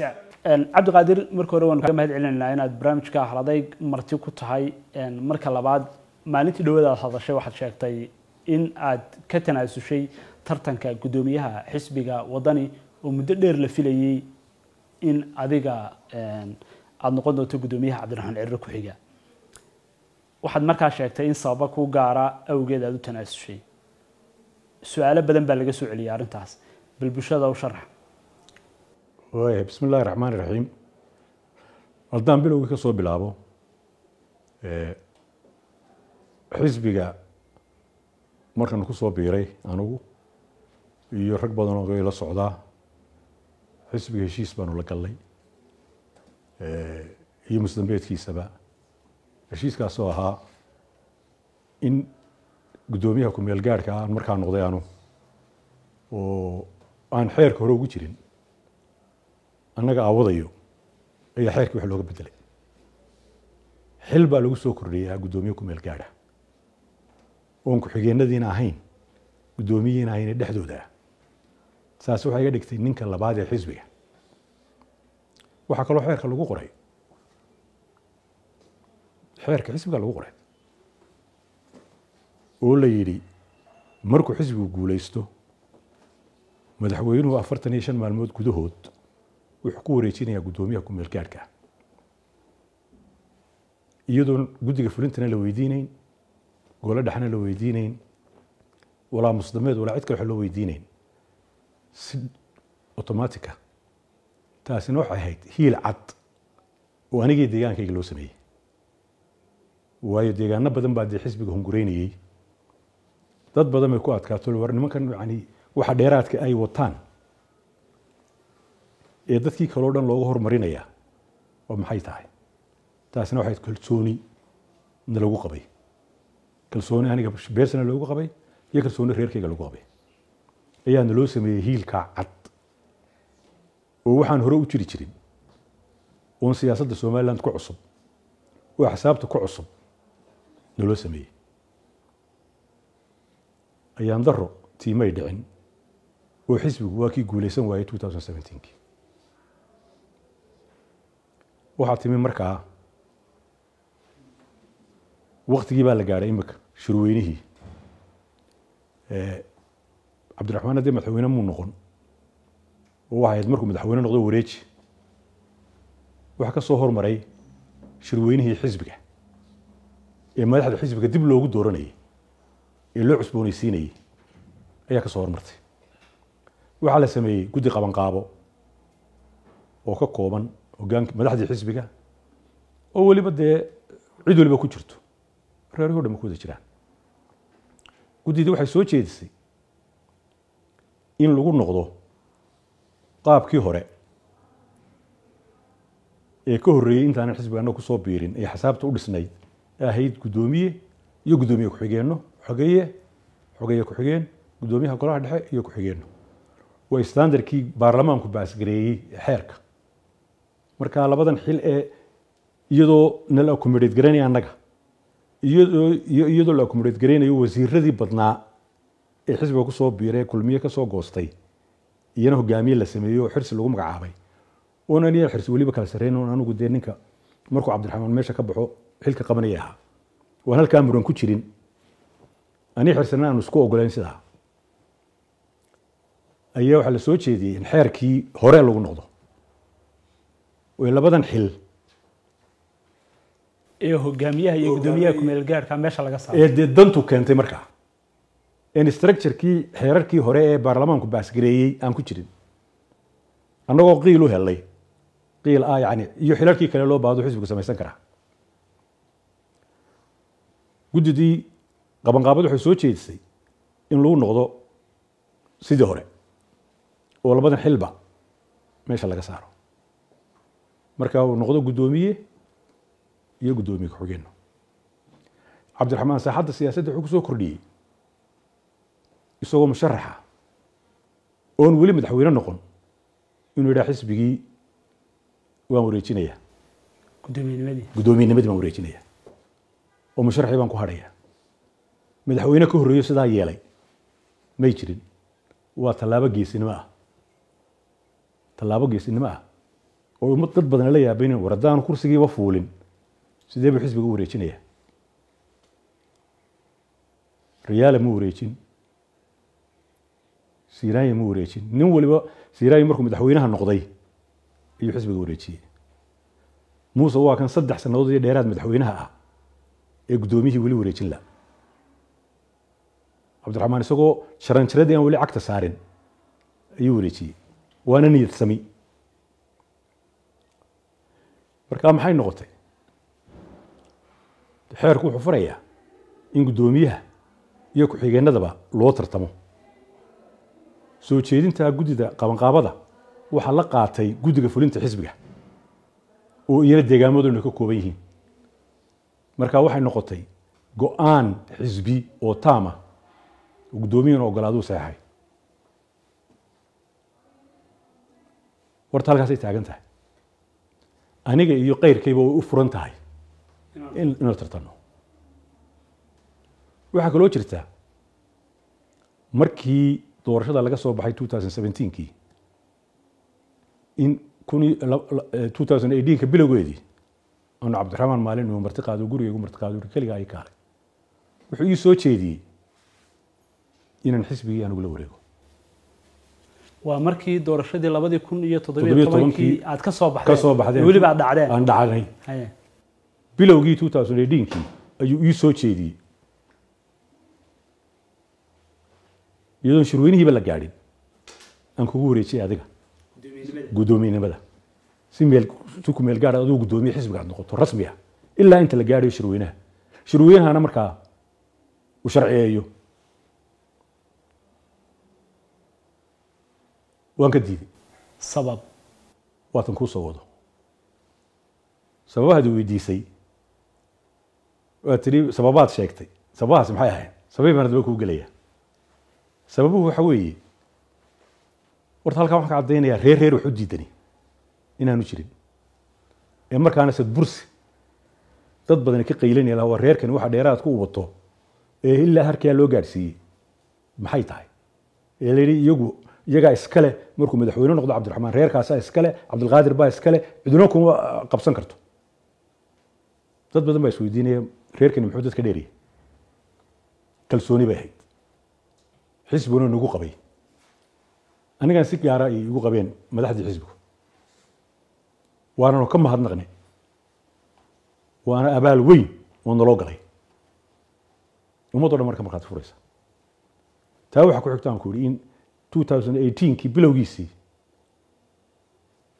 haystaan cabdiqaadir marka hore waan ka mahad celinaynaa inaad barnaamijka haladay marti ku tahay marka labaad maalintii dhowadaad hadashay waxaad sheegtay in aad ka tanaasushay tartanka guddoomiyaha xisbiga wadani oo muddo dheer la filayay in adiga aada noqon doonto guddoomiyaha cabdiraxmaan cirre ku-xiga waxaad markaa sheegtay in sababa kuu gaara awgeed aada u tanaasushay su-aalo badan baa laga soo celiyay arrintaas bal bulshada u sharax bismi illahi raxmaan raxiim haddaan bilowgii ka soo bilaabo xisbiga markan ku soo biiray anugu iyo rag badan oo la socdaa xisbiga heshiis baanu la gallay iyo musdambeedkiisaba heshiiskaasoo ahaa in guddoomiyaha ku meel gaarhka aan markaa noqday anu oo aan xeerka hore ugu jirin annaga aawadayo ayaa xeerkii wax looga bedelay xil baa lagu soo kordhiyaa ah guddoomiye ku meel gaadha oon ku-xigeenadiina ahayn guddoomiyihiina ahaynee dhexdooda ah saasi waxaa iga dhigtay ninka labaad ee xisbiga waxaa kaloo xeerka lagu qoray xeerka xisbiga lagu qoray oo la yidhi markuu xisbigu guulaysto madaxweynuhu afartan iyo shan maalmood gudahood wuxuu ku wareejinayaa guddoomiyaha ku-meelgaadhka ah iyadoon guddiga fulintana la weydiinayn golo dhexna la weydiinayn walaa musdameed walaa cid kale wax loo weydiinayn si automatica ah. taasina waxay ahayd hiil cad oo anigii deegaankayga loo sameeyey waayo deegaano badan baa dee xisbiga hungureynayey dad badan bay ku adkaato war nimankan yani waxa dheeraadka ay wataan ee dadkii kaleo dhan looga horumarinaya oo maxay tahay taasina waxay kalsooni na qabay kalsooni aniga beersana loogu qabay iyo kalsooni reerkayga lagu qabay ayaa naloo sameeyey hiilkaa cad oo waxaan hore u jiri jirin oon siyaasadda somaliland ku cusub oo xisaabta ku cusub naloo sameeyey ayaan daro tiimay dhicin oo xisbigu waa kii guuleysan waayey waxaa timi markaa waktigii baa la gaadhay imika shirweynihii cabdiraxmaan dee madaxweyne muu noqon oo waxay ahayd markuu madaxweyne noqdo wareeji waxaa ka soo hormaray shirweynihii xisbiga ee madaxda xisbiga dib loogu dooranayay ee loo cusboonaysiinayay ayaa ka soo hormartay waxaa la sameeyey guddi qabanqaabo oo ka kooban hogaanka madaxdii xisbiga oo weliba dee cid waliba ku jirto reerihii o dhan ba ku wada jiraan guddidii waxay soo jeedisay in lagu noqdo qaabkii hore ee ka horreeyey intaanan xisbiga annaga kusoo biirin ee xisaabta u dhisnayd ahayd guddoomiye iyo guddoomiye ku-xigeenno xogeeye xogeye ku-xigeen guddoomiyaha golaha dhexe iyo ku-xigeenno waa standardkii baarlamaanku baasgareeyey xeerka marka labadan xil ee iyadoo nala accommodate garanaya annaga iyadoo la accommodate garanayo wasiiradii badnaa ee xisbiga kusoo biiray kulmiye kasoo goostay iyana hogaamiye la sameeyey oo xirsi lagu magacaabay oonan yaa xirsi weliba kala sarreyn oon anigu dee ninka markuu cabdiraxmaan meesha ka baxo xilka qabanaya ahaa waan halkaa muran ku jirin ani xirsana aanu isku ogoleyn sidaa ayaa waxaa la soo jeediyey in xeerkii hore lagu noqdo way labadan xil ee hogaamiyaha iyo guddoomiyaha kumeel gaarka meesha laga saaray ee dantu keentay markaa in structurekii xeerarkii hore ee baarlamaanku baasgareeyey aan ku jirin annagoo qiil u helay qiil ah yani iyo xilarkii kale loo baahdo xisbigu samaysan karaa guddidii qabanqaabad waxay soo jeedisay in lagu noqdo sidii hore oo labadan xilba meesha laga saaro markaa uu noqdo guddoomiye iyo guddoomiye ku xigeenno cabdiraxmaan saaxadda siyaasadda wuxuu kusoo kordhiyey isagoo musharaxa oon weli madaxweyne noqon inuu yidhaha xisbigii waan wareejinaya guddoomiyenimadii baan wareejinaya oo musharaxii baan ku hadhaya madaxweyne ka horreeyo sidaa yeelay may jirin waa tallaabo geesinimo ah tallaabo geesinimo ah oo ummad dad badan la yaabay inay war haddaan kursigiiba fuulin sidee buu xisbiga u wareejinaya riyaale ma wareejin siraya ma wareejin nin waliba siraya markuu madaxweynaha noqday ayuu xisbiga wareejiyey muuse waa kan saddex sannadood iyo dheeraad madaxweynaha ah ee guddoomiyihii weli wareejin la cabdiraxmaan isagoo jaran aan weli cagta saarin ayuu wareejiyey waana niyad markaa ah, maxay noqotay xeerku wuxuu furayaa in guddoomiyaha iyo ku-xigeenadaba loo tartamo soo jeedinta guddida qabanqaabada waxaa la qaatay guddiga fulinta xisbiga oo iyana deegaamaduna ka kooban yihiin markaa waxay noqotay go-aan xisbi oo taama ah. guddoomiyahana ogolaaduu seexay warta halkaasay taagan tahay aniga iyo kayrkayba way u furan tahay inla tartano waxaa kaloo jirta markii doorashada laga soo baxay kii in ka bilowgeedii anu cabdiraxmaan maalin martiqaado gurigaygu martiqaado keligaa i kaalay wuxuu ii soo jeediyey inaan xisbigii anugu la wareego waa markii doorashadii labadii kun iyo toddobiyo tobankii aad kasoo baxdeen baxdeen weliba aad dhacdeen aan dhacnay bilowgii two thousand eighteen ayuu ii soo jeediyey iyadoon shirweynihiiba la gaadhin aan kugu wareejiyey adiga guddoomiynimada si meel si ku meel gaara ah aduu guddoomiye xisbiga noqoto rasmi ah ilaa inta la gaadhayo shirweynaha shirweynahana markaa uu sharciyeeyo waan ka diiday sabab waatan kuu soo wado sababahaad weydiisay waad tii sababaad sheegtay sababahaasi maxay ahayd sababi baan adaba kuu gelaya sababuhu waxa weeye warta halkaa waxaan ka caddaynayaa reer reer wax u diidani inaanu jirin ee markaana sad bursi dad badani ka qaylanaya laha waa reerkani waxa dheeraad ku ubato ee ilaa harkaa loo gaadhsiiyey maxay tahay ee la yidhi iyagu iyagaa iskale markuu madaxweyne noqdo cabdiraxmaan reerkaasa ah iskale cabdilqaadir baa iskale cidino kuma ah, qabsan karto dad badan baa isweydiinaya reerkani muxuu dadka dheeriyay kalsooni bay ahayd xisbiguna nagu qabay anigaan si gaara ay igu qabeen madaxdii xisbigu waananu ka mahadnaqnay waana abaal weyn oo naloo galay ummaddo dhan marka markaad furaysa taa waxaa ku xigto aan ku yidhi in bilowgiisii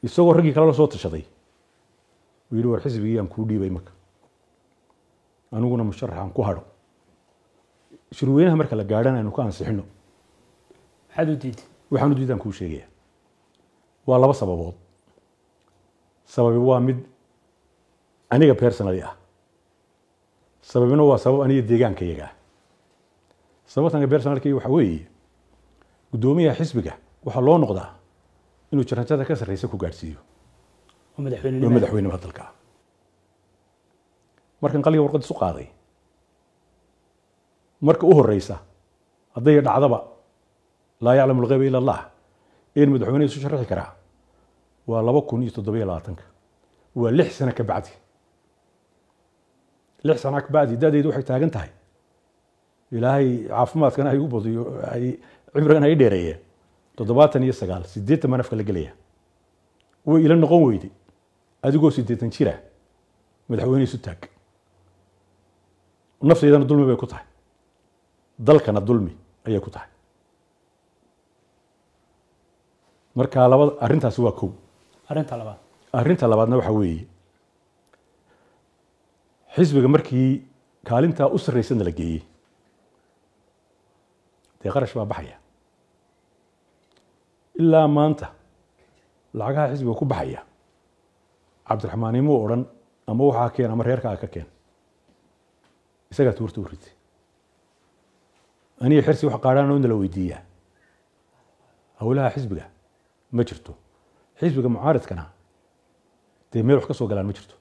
isagoo raggii kale la soo tashaday yihi war xisbigii aan kuu dhiibay marka aniguna musharax aan ku hadho shirweynaha marka la gaadhan aynu ka ansixino waxaan u diidaan kuu sheegaya waa laba sababood sababi waa mid aniga personali ah sababina waa sabab aniga deegaanka yaga ah personalkayga waxaa weeye gudoomiyaha xisbiga waxaa loo noqdaa inuu jaranjada ka sarreysa ku gaadhsiiyo oo madaxweynima dalka ah markan qaliga warqad isu qaaday marka u horeysa hadday dhacdaba laa yaclam lgeyba ila allah een madaxweyne isu sharaxi karaa waa laba kun iyo toddobiyo labaatanka waa lix sano ka bacdi lix sana kabacdi da-deedu waxay taagan tahay ilaahay caafimaadkana ay u badiyo cumrigan ay dheereeye toddobaatan iyo sagaal sideetan baa la gelaya way ila noqon weyday adigoo sideetan jira madaxweyne isu taag naftaydana dulmi bay ku tahay dalkana dulmi ayay ku tahay markaa labada arintaasi waa kow arinta labaad arrinta labaadna waxaa weeye xisbiga markii kaalintaa u sarraysana la geeyey dee qarash baa baxaya ilaa maanta lacagaha xisbiga ku baxaya cabdiraxmaan imuu odhan ama waxaa keen ama reerka a ka keen isagaa tuurta u ritay aniga xirsi wax qaadhaana inala weydiiyaa howlaha xisbiga ma jirto xisbiga mucaaridkana dee meel wax ka soo galaan ma jirto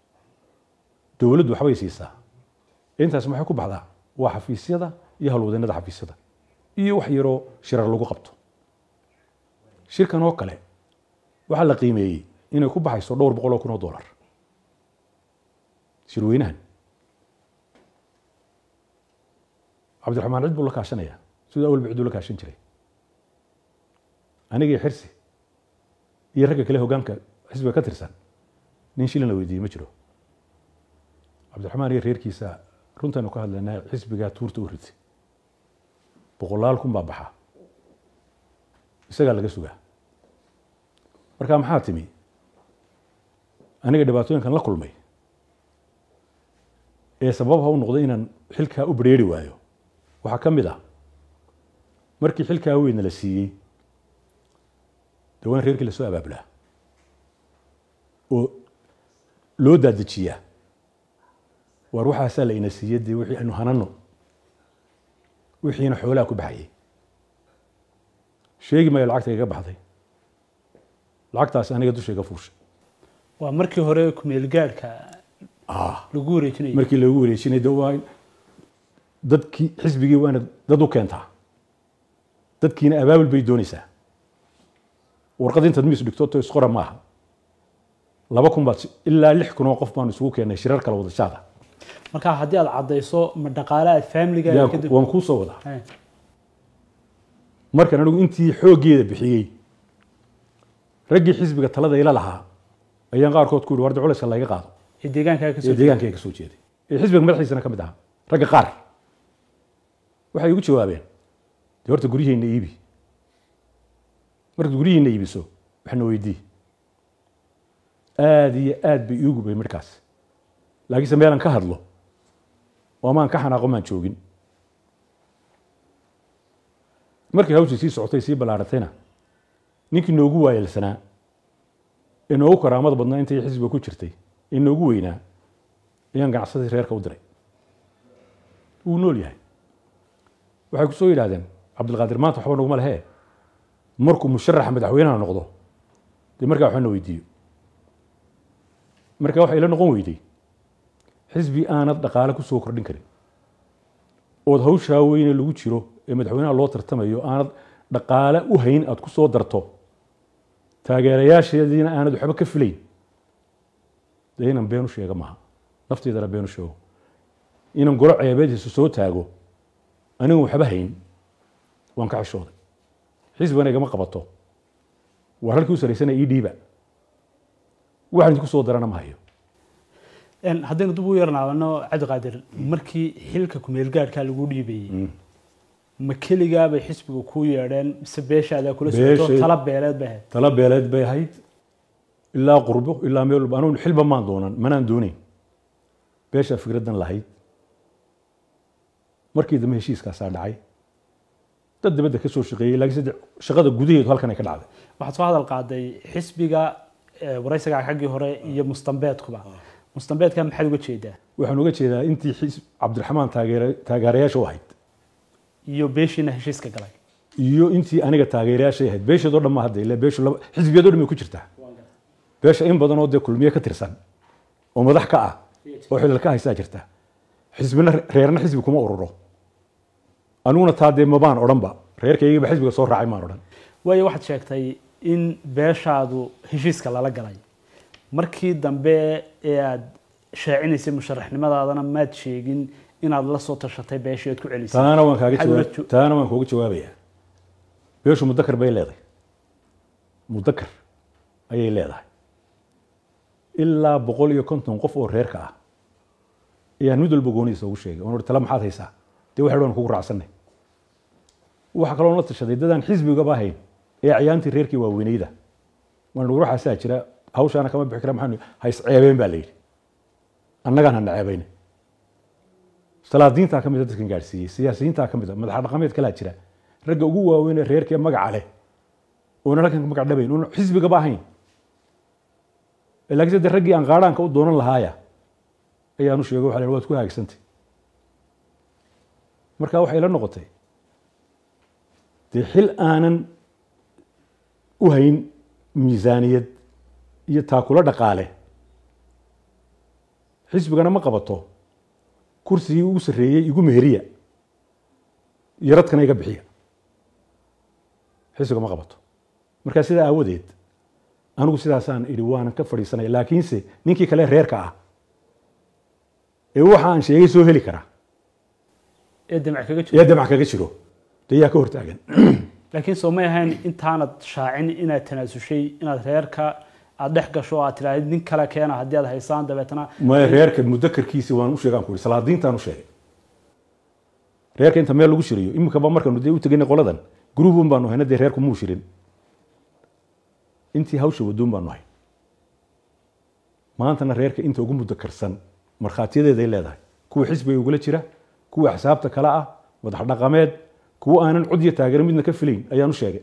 dowladdu waxbay siisaa intaas maxay ku baxdaa waa xafiisyada iyo halwadeennada xafiisyada iyo wax yaroo shirar lagu qabto shirkan oo kale waxaa la qiimeeyey inay ku baxayso dhowr boqol oo kun oo dollar shirweynahan cabdiraxmaan cid buu la kaashanaya siduu awalba cid uu la kaashan jiray anigii xirsi iyo ragga kale hogaanka xisbiga ka tirsan nin shilin la weydiiyey ma jiro cabdiraxmaan iyo reerkiisa runtaynu ka hadlaynaa xisbigaa tuurta u riday boqolaal kun baa baxa isagaa laga sugaa markaa maxaa timi aniga dhibaatooyinkan la kulmay ee sababha u noqday inaan xilkaa u bareeri waayo waxaa ka mid ah markii xilkaa weyna la siiyey de waa in reerkii lasoo abaabulaa oo loo daadejiyaa waar waxaasaa la ina siiyey dee wixii aynu hananno wixiina xoolaha ku baxayay sheegi maayo lacagta iga baxday lacagtaas aniga dushayga fuushay waa markii hore kumeelgaadhka ah. lagu wareejinay markii lagu wareejinay de waa dadkii xisbigii waana dad u keentaa dadkiina abaabul bay doonaysaa warqad intaad miis dhigto to isqora maaha laba kun baad ilaa lix kun oo qof baanu isugu keennay shirar kala wada jaada markaa haddii aad cadayso ma dhaqaale aad faamiligaan kuusoo wadaa markan anigu intii xooggeeda bixiyey raggii xisbiga talada ila lahaa ayaan qaarkood ku yidhi warda culayska layga qaado ee deegaankayga kasoo jeeday ee xisbiga madaxiisana ka mid ahaa ragga qaar waxay igu jawaabeen dee horta guryihiina iibi markaad guryihiina iibiso waxna weydii aada iyo aad bay iigu gubay markaas laakiinse meelan ka hadlo oo ka xanaaqo maan joogin markii hawshii sii socotay sii ballaaratayna ninkii noogu waayelsanaa ee noogu karaamada badnaa intay xisbiga ku jirtay ee noogu weynaa ayaan ganacsadii reerka u diray wuu nool yahay waxay ku soo yidhahdeen cabdilqaadir maanta waxba naguma lehee markuu musharaxa madaxweynaha noqdo dee markaa waxba na weydiiyo marka waxay ila noqon weyday xisbi aanad dhaqaale ku soo kordhin karin ood hawshaa weyne lagu jiro ee madaxweynaha loo tartamayo aanad dhaqaale u hayn aad ku soo darto taageerayaasheediina aanad waxba ka filayn dee inan been u sheega maaha nafteedana been u sheego inan golo ceebeediisa soo taago anigu waxba hayn waan ka xishooday xisbigana igama qabato waar halkii u saraysanaya ii e dhiiba waxaan idinku soo darana ma hayo haddaynu dib u yarnaabano cabdiqaadir markii xilka kumeelgaadhkaa lagu dhiibayey mm. ma keligaabay xisbigu kuu yeedheen mise beeshaadaa kula socoto bay ahayd tala bay ahayd ilaa qurbo ilaa meel anugu xilba maan doonan manaan doonayn beeshaa fikraddan lahayd markii dambe heshiiskaasaa dhacay dad dibadda kasoo soo shaqeeyey laakiin sadde shaqada gudaheedu halkan ay ka dhacday waxaad soo hadal qaaday xisbiga eh, waraysiga xaggii hore iyo mustambeedkuba ah mustambeedka maxaad uga jeedaa waxaan uga jeedaa intii cabdiraxmaan taageerayaasha u ahayd iyo beeshiina heshiiska galay iyo intii aniga taageerayaashay ahayd beesheedoo dhan ma hadda ile beeshu xisbigeedoo dhan bay ku jirtaa beesha in badanoo dee kulmiye ka tirsan oo madax ka ah oo xilal ka haysaa jirta xisbina reerna xisbi kuma ururo aniguna taa dee mabaan odhanba reerkaygiiba xisbiga soo raacay maan odhan waayo waxaad sheegtay in beeshaadu heshiiska lala galay markii dambe ee aad shaacinaysay musharaxnimadaadana maad sheegin inaad la soo tashatay beeshii aad ku celisay waan kaaga jawaab jawaabayaa beeshu mudakar bay leedahay mudakar ayay leedahay ilaa boqol iyo konton qof oo reerka ah ayaan mid walba gooniisa ugu sheegay oon uri tala maxaad haysaa dee waxa dhan kugu raacsanay waxaa kaloo la tashaday dadaan xisbigaba ahayn ee cayaantii reerkii waaweynayda waan waxaasaa jira hawshaana kama bixi kara maxaan haisceebeen baa la yidhi annagaan hana ceebayna salaadiintaa ka mida dadkan gaadhsiiyey siyaasiyiintaa ka madaxa dhaqameed kalaa jira ragga ugu waaweynee reerkee magaca leh oona dhaqanka magac dhabayn oona xisbigaba ahayn laakiin sadde raggii aan qaadhaanka u doonan lahaaya ayaanu sheego waxa waad ku haagsantay marka waxay la noqotay dee xil aanan u hayn miisaaniyad iyo taakula dhaqaale xisbigana ma qabato kursigii ugu sarreeyey igu meheriya iyo iga bixiya xisbiga ma qabato markaa sidaa aawadeed anigu sidaasaan idhi waanan ka fadhiisanay laakiinse ninkii kale reerka ah ee waxaan sheegay soo heli karaa ee damac kaga jiro de yaa ka hortaagan laakiin soo may ahayn intaanad shaacin inaad tanaasushay inaad reerka aad dhex gasho aad tiraahid nin kale keena haddii aad haysaan dabeetna maya reerkan mudakarkiisi waan u ku salaadiintaan u reerka inta meel lagu shirayo iminkaba markaanu dee u teganay qoladan gruubun baanu hayna dee reerku muu shirin intii hawsha wadoon baanu hay maantana reerka inta ugu mudakarsan markhaatiyadeeday leedahay kuwa xisbiga ugula jira kuwa xisaabta kale ah madax dhaqameed kuwa aanan cod iyo taageero midna ka filayn ayaan u sheegay